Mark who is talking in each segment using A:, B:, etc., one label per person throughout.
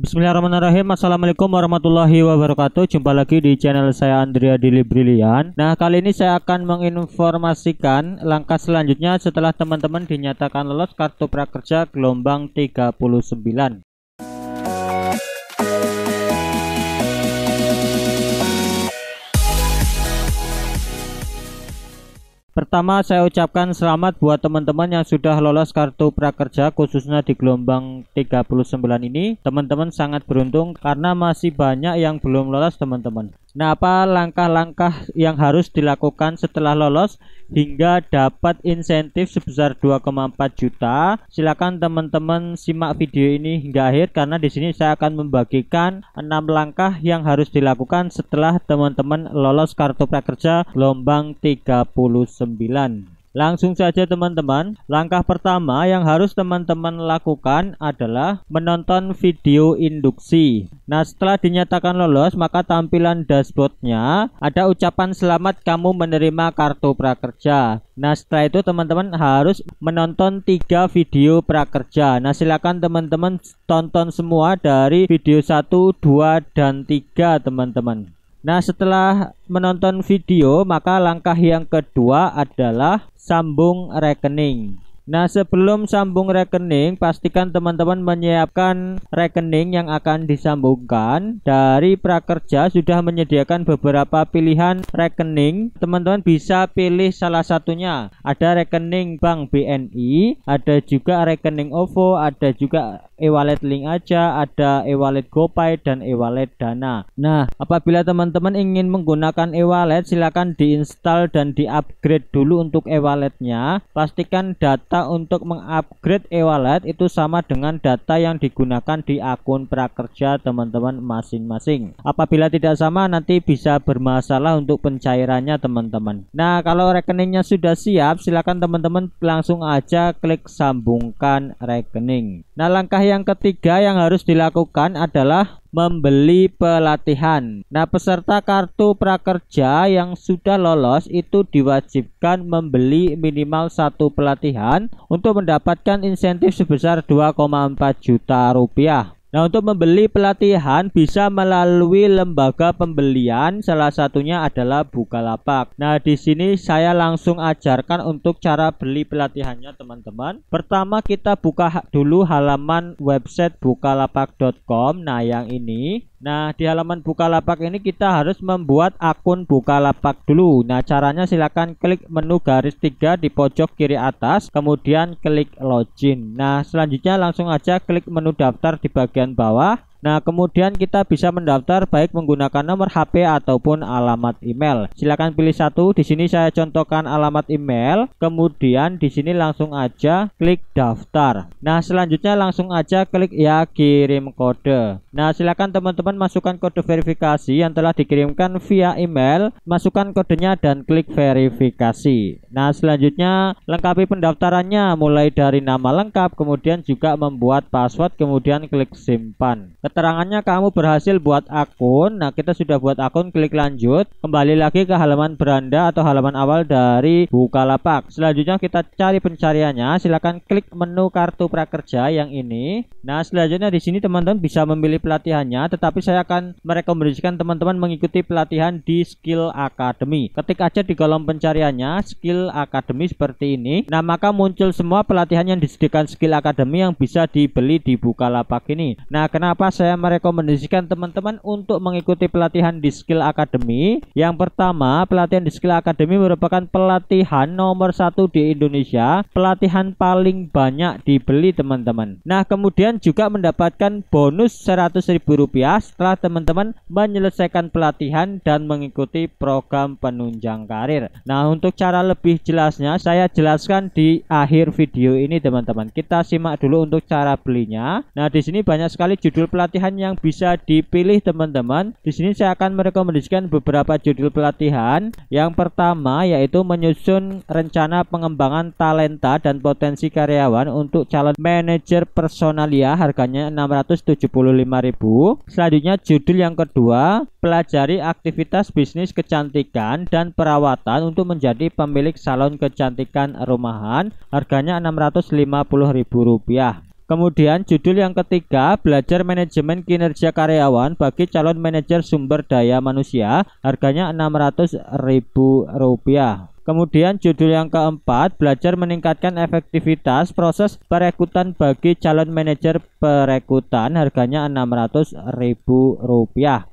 A: Bismillahirrahmanirrahim Assalamualaikum warahmatullahi wabarakatuh Jumpa lagi di channel saya Andrea Dili Brilian Nah kali ini saya akan menginformasikan Langkah selanjutnya setelah teman-teman dinyatakan lolos kartu prakerja gelombang 39 Pertama saya ucapkan selamat buat teman-teman yang sudah lolos kartu prakerja khususnya di gelombang 39 ini. Teman-teman sangat beruntung karena masih banyak yang belum lolos teman-teman. Nah apa langkah-langkah yang harus dilakukan setelah lolos? hingga dapat insentif sebesar 2,4 juta. Silakan teman-teman simak video ini hingga akhir karena di sini saya akan membagikan 6 langkah yang harus dilakukan setelah teman-teman lolos kartu prakerja gelombang 39. Langsung saja teman-teman, langkah pertama yang harus teman-teman lakukan adalah menonton video induksi. Nah setelah dinyatakan lolos maka tampilan dashboardnya ada ucapan selamat kamu menerima kartu prakerja. Nah setelah itu teman-teman harus menonton tiga video prakerja. Nah silakan teman-teman tonton semua dari video 1, 2, dan 3 teman-teman. Nah, setelah menonton video, maka langkah yang kedua adalah sambung rekening. Nah, sebelum sambung rekening, pastikan teman-teman menyiapkan rekening yang akan disambungkan. Dari prakerja sudah menyediakan beberapa pilihan rekening. Teman-teman bisa pilih salah satunya. Ada rekening Bank BNI, ada juga rekening OVO, ada juga e-wallet link aja, ada e-wallet GoPay dan e-wallet Dana. Nah, apabila teman-teman ingin menggunakan e-wallet, silakan diinstal dan diupgrade dulu untuk e-walletnya. Pastikan data untuk mengupgrade e-wallet itu sama dengan data yang digunakan di akun prakerja teman-teman masing-masing. Apabila tidak sama nanti bisa bermasalah untuk pencairannya teman-teman. Nah, kalau rekeningnya sudah siap, silakan teman-teman langsung aja klik sambungkan rekening. Nah, langkah yang ketiga yang harus dilakukan adalah membeli pelatihan. Nah, peserta kartu prakerja yang sudah lolos itu diwajibkan membeli minimal satu pelatihan untuk mendapatkan insentif sebesar 2,4 juta rupiah. Nah, untuk membeli pelatihan bisa melalui lembaga pembelian, salah satunya adalah Bukalapak. Nah, di sini saya langsung ajarkan untuk cara beli pelatihannya, teman-teman. Pertama, kita buka dulu halaman website bukalapak.com. Nah, yang ini Nah, di halaman Bukalapak ini kita harus membuat akun Bukalapak dulu. Nah, caranya silakan klik menu garis 3 di pojok kiri atas, kemudian klik login. Nah, selanjutnya langsung aja klik menu daftar di bagian bawah. Nah, kemudian kita bisa mendaftar baik menggunakan nomor HP ataupun alamat email. Silakan pilih satu. Di sini saya contohkan alamat email. Kemudian di sini langsung aja klik daftar. Nah, selanjutnya langsung aja klik ya kirim kode. Nah, silakan teman-teman masukkan kode verifikasi yang telah dikirimkan via email. Masukkan kodenya dan klik verifikasi. Nah, selanjutnya lengkapi pendaftarannya mulai dari nama lengkap, kemudian juga membuat password, kemudian klik simpan. Keterangannya kamu berhasil buat akun. Nah, kita sudah buat akun, klik lanjut. Kembali lagi ke halaman beranda atau halaman awal dari Bukalapak. Selanjutnya kita cari pencariannya. silahkan klik menu kartu prakerja yang ini. Nah, selanjutnya di sini teman-teman bisa memilih pelatihannya, tetapi saya akan merekomendasikan teman-teman mengikuti pelatihan di Skill Academy. Ketik aja di kolom pencariannya Skill Academy seperti ini. Nah, maka muncul semua pelatihan yang disediakan Skill Academy yang bisa dibeli di Bukalapak ini. Nah, kenapa saya merekomendasikan teman-teman untuk mengikuti pelatihan di Skill Academy. Yang pertama, pelatihan di Skill Academy merupakan pelatihan nomor satu di Indonesia, pelatihan paling banyak dibeli teman-teman. Nah, kemudian juga mendapatkan bonus Rp100.000 setelah teman-teman menyelesaikan pelatihan dan mengikuti program penunjang karir. Nah, untuk cara lebih jelasnya saya jelaskan di akhir video ini teman-teman. Kita simak dulu untuk cara belinya. Nah, di sini banyak sekali judul pelatihan pelatihan yang bisa dipilih teman-teman. Di sini saya akan merekomendasikan beberapa judul pelatihan. Yang pertama yaitu menyusun rencana pengembangan talenta dan potensi karyawan untuk calon manajer personalia harganya 675.000. Selanjutnya judul yang kedua, pelajari aktivitas bisnis kecantikan dan perawatan untuk menjadi pemilik salon kecantikan rumahan harganya 650.000 rupiah Kemudian judul yang ketiga, belajar manajemen kinerja karyawan bagi calon manajer sumber daya manusia, harganya Rp600.000. Kemudian judul yang keempat, belajar meningkatkan efektivitas proses perekrutan bagi calon manajer perekrutan, harganya Rp600.000.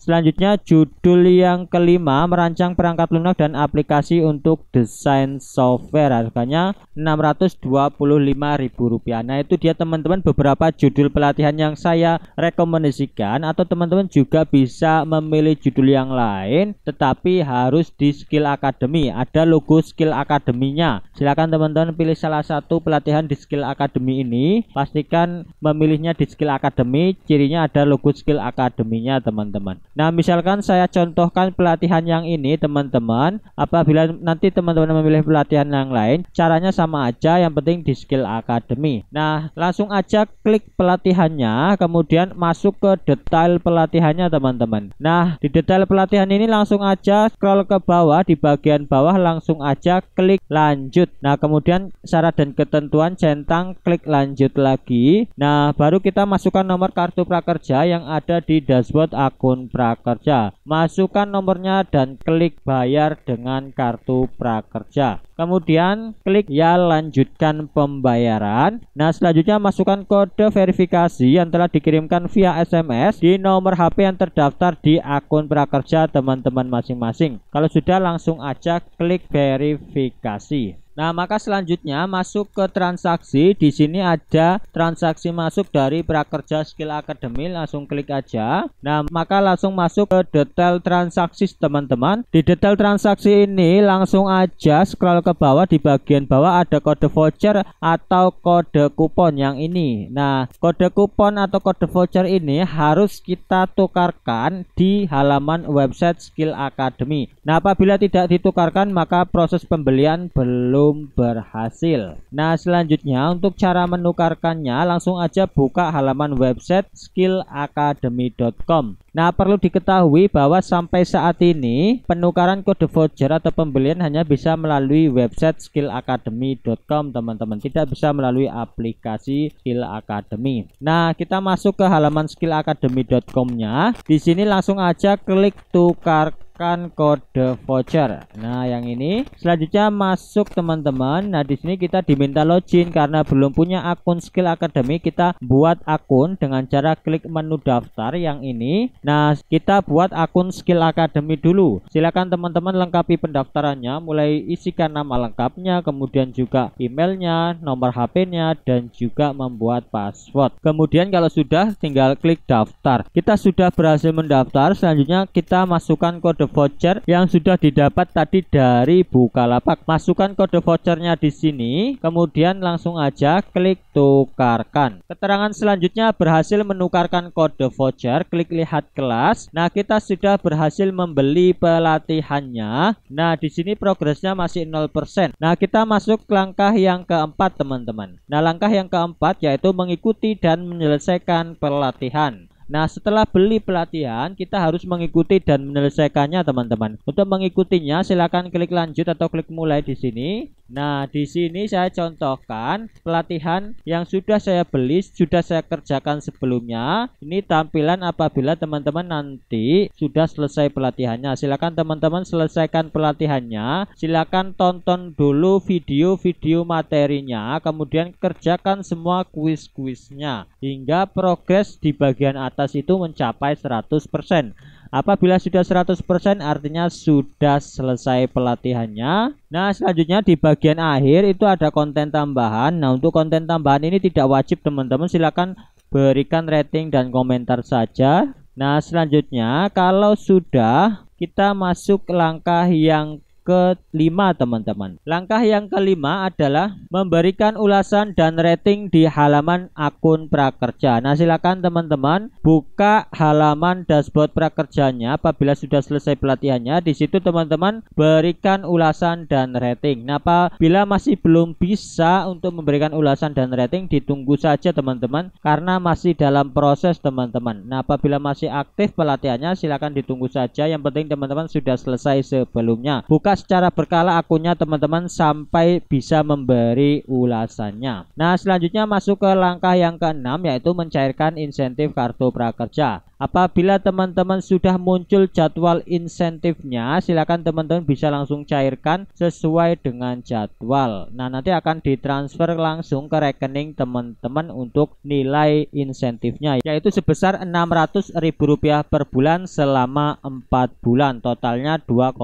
A: Selanjutnya judul yang kelima merancang perangkat lunak dan aplikasi untuk desain software harganya Rp625.000. Nah, itu dia teman-teman beberapa judul pelatihan yang saya rekomendasikan atau teman-teman juga bisa memilih judul yang lain tetapi harus di Skill Academy. Ada logo Skill Academy-nya. Silakan teman-teman pilih salah satu pelatihan di Skill Academy ini. Pastikan memilihnya di Skill Academy, cirinya ada logo Skill Academy-nya teman-teman. Nah, misalkan saya contohkan pelatihan yang ini, teman-teman. Apabila nanti teman-teman memilih pelatihan yang lain, caranya sama aja, yang penting di Skill Academy. Nah, langsung aja klik pelatihannya, kemudian masuk ke detail pelatihannya, teman-teman. Nah, di detail pelatihan ini langsung aja scroll ke bawah, di bagian bawah langsung aja klik lanjut. Nah, kemudian syarat dan ketentuan centang klik lanjut lagi. Nah, baru kita masukkan nomor kartu prakerja yang ada di dashboard akun prakerja. Masukkan nomornya dan klik bayar dengan kartu prakerja. Kemudian klik ya lanjutkan pembayaran. Nah, selanjutnya masukkan kode verifikasi yang telah dikirimkan via SMS di nomor HP yang terdaftar di akun prakerja teman-teman masing-masing. Kalau sudah langsung aja klik verifikasi. Nah, maka selanjutnya masuk ke transaksi. Di sini ada transaksi masuk dari prakerja skill academy, langsung klik aja. Nah, maka langsung masuk ke detail transaksi teman-teman. Di detail transaksi ini langsung aja scroll ke bawah di bagian bawah ada kode voucher atau kode kupon yang ini. Nah, kode kupon atau kode voucher ini harus kita tukarkan di halaman website Skill Academy. Nah, apabila tidak ditukarkan maka proses pembelian belum belum berhasil. Nah, selanjutnya untuk cara menukarkannya langsung aja buka halaman website skillacademy.com. Nah, perlu diketahui bahwa sampai saat ini penukaran kode voucher atau pembelian hanya bisa melalui website skillacademy.com, teman-teman. Tidak bisa melalui aplikasi Skill Academy. Nah, kita masuk ke halaman skillacademy.com-nya. Di sini langsung aja klik tukar menggunakan kode voucher. Nah, yang ini selanjutnya masuk teman-teman. Nah, di sini kita diminta login karena belum punya akun Skill Academy, kita buat akun dengan cara klik menu daftar yang ini. Nah, kita buat akun Skill Academy dulu. Silakan teman-teman lengkapi pendaftarannya, mulai isikan nama lengkapnya, kemudian juga emailnya, nomor HP-nya dan juga membuat password. Kemudian kalau sudah tinggal klik daftar. Kita sudah berhasil mendaftar, selanjutnya kita masukkan kode voucher yang sudah didapat tadi dari Bukalapak. Masukkan kode vouchernya di sini, kemudian langsung aja klik tukarkan. Keterangan selanjutnya berhasil menukarkan kode voucher, klik lihat kelas. Nah, kita sudah berhasil membeli pelatihannya. Nah, di sini progresnya masih 0%. Nah, kita masuk ke langkah yang keempat, teman-teman. Nah, langkah yang keempat yaitu mengikuti dan menyelesaikan pelatihan. Nah, setelah beli pelatihan, kita harus mengikuti dan menyelesaikannya, teman-teman. Untuk mengikutinya, silakan klik lanjut atau klik mulai di sini. Nah, di sini saya contohkan pelatihan yang sudah saya beli, sudah saya kerjakan sebelumnya. Ini tampilan apabila teman-teman nanti sudah selesai pelatihannya. Silakan teman-teman selesaikan pelatihannya. Silakan tonton dulu video-video materinya, kemudian kerjakan semua kuis-kuisnya hingga progres di bagian atas atas itu mencapai 100%. Apabila sudah 100% artinya sudah selesai pelatihannya. Nah, selanjutnya di bagian akhir itu ada konten tambahan. Nah, untuk konten tambahan ini tidak wajib teman-teman silahkan berikan rating dan komentar saja. Nah, selanjutnya kalau sudah kita masuk langkah yang kelima teman-teman. Langkah yang kelima adalah memberikan ulasan dan rating di halaman akun prakerja. Nah silakan teman-teman buka halaman dashboard prakerjanya apabila sudah selesai pelatihannya. Di situ teman-teman berikan ulasan dan rating. Nah apabila masih belum bisa untuk memberikan ulasan dan rating ditunggu saja teman-teman karena masih dalam proses teman-teman. Nah apabila masih aktif pelatihannya silakan ditunggu saja. Yang penting teman-teman sudah selesai sebelumnya. Buka secara berkala akunnya teman-teman sampai bisa memberi ulasannya. Nah, selanjutnya masuk ke langkah yang keenam yaitu mencairkan insentif kartu prakerja. Apabila teman-teman sudah muncul jadwal insentifnya, silakan teman-teman bisa langsung cairkan sesuai dengan jadwal. Nah, nanti akan ditransfer langsung ke rekening teman-teman untuk nilai insentifnya yaitu sebesar Rp600.000 per bulan selama 4 bulan, totalnya 2,4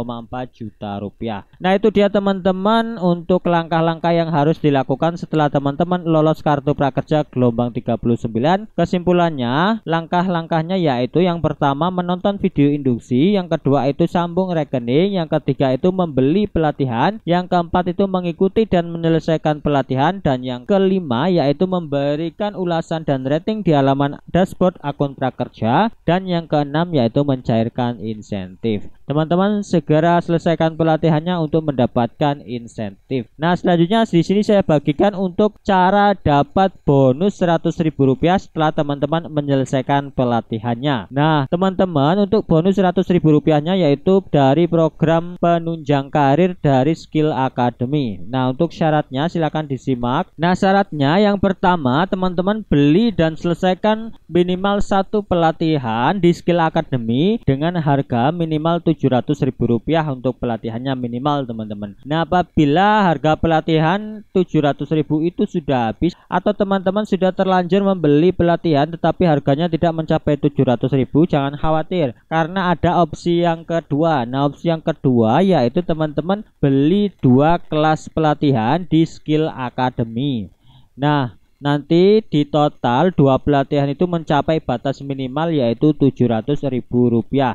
A: juta rupiah. Nah, itu dia teman-teman untuk langkah-langkah yang harus dilakukan setelah teman-teman lolos kartu prakerja gelombang 39. Kesimpulannya, langkah-langkahnya yaitu yang pertama menonton video induksi, yang kedua itu sambung rekening, yang ketiga itu membeli pelatihan, yang keempat itu mengikuti dan menyelesaikan pelatihan, dan yang kelima yaitu memberikan ulasan dan rating di halaman dashboard akun prakerja, dan yang keenam yaitu mencairkan insentif. Teman-teman segera selesaikan pelatihannya untuk mendapatkan insentif. Nah, selanjutnya di sini saya bagikan untuk cara dapat bonus Rp100.000 setelah teman-teman menyelesaikan pelatihannya. Nah, teman-teman untuk bonus Rp100.000-nya yaitu dari program penunjang karir dari Skill Academy. Nah, untuk syaratnya silakan disimak. Nah, syaratnya yang pertama teman-teman beli dan selesaikan minimal satu pelatihan di Skill Academy dengan harga minimal 7 Rp700.000 untuk pelatihannya minimal teman-teman Nah apabila harga pelatihan Rp700.000 itu sudah habis atau teman-teman sudah terlanjur membeli pelatihan tetapi harganya tidak mencapai Rp700.000 jangan khawatir karena ada opsi yang kedua Nah opsi yang kedua yaitu teman-teman beli dua kelas pelatihan di Skill Academy Nah Nanti di total dua pelatihan itu mencapai batas minimal yaitu Rp700.000.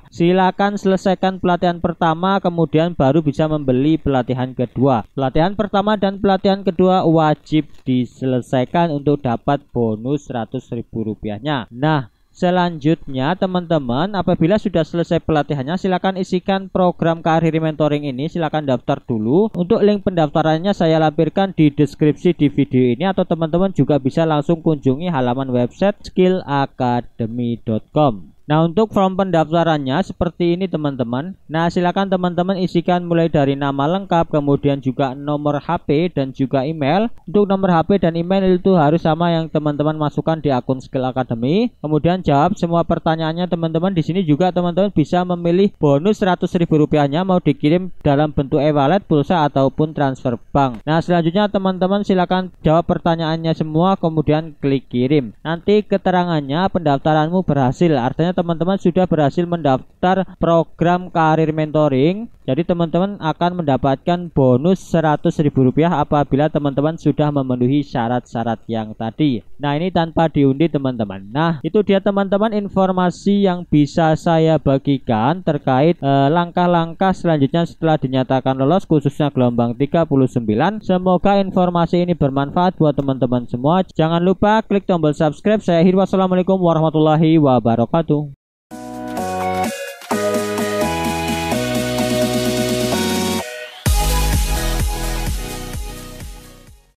A: Silakan selesaikan pelatihan pertama kemudian baru bisa membeli pelatihan kedua. Pelatihan pertama dan pelatihan kedua wajib diselesaikan untuk dapat bonus Rp100.000-nya. Nah, Selanjutnya teman-teman apabila sudah selesai pelatihannya silakan isikan program karir mentoring ini silakan daftar dulu Untuk link pendaftarannya saya lampirkan di deskripsi di video ini atau teman-teman juga bisa langsung kunjungi halaman website skillacademy.com Nah, untuk form pendaftarannya seperti ini teman-teman. Nah, silakan teman-teman isikan mulai dari nama lengkap, kemudian juga nomor HP dan juga email. Untuk nomor HP dan email itu harus sama yang teman-teman masukkan di akun Skill Academy. Kemudian jawab semua pertanyaannya teman-teman. Di sini juga teman-teman bisa memilih bonus 100 ribu rupiahnya mau dikirim dalam bentuk e-wallet, pulsa ataupun transfer bank. Nah, selanjutnya teman-teman silakan jawab pertanyaannya semua kemudian klik kirim. Nanti keterangannya pendaftaranmu berhasil. Artinya teman-teman sudah berhasil mendaftar program karir mentoring jadi teman-teman akan mendapatkan bonus Rp100.000 apabila teman-teman sudah memenuhi syarat-syarat yang tadi. Nah, ini tanpa diundi teman-teman. Nah, itu dia teman-teman informasi yang bisa saya bagikan terkait eh, langkah-langkah eh, selanjutnya setelah dinyatakan lolos khususnya gelombang 39. Semoga informasi ini bermanfaat buat teman-teman semua. Jangan lupa klik tombol subscribe. Saya Hir, wassalamualaikum warahmatullahi wabarakatuh.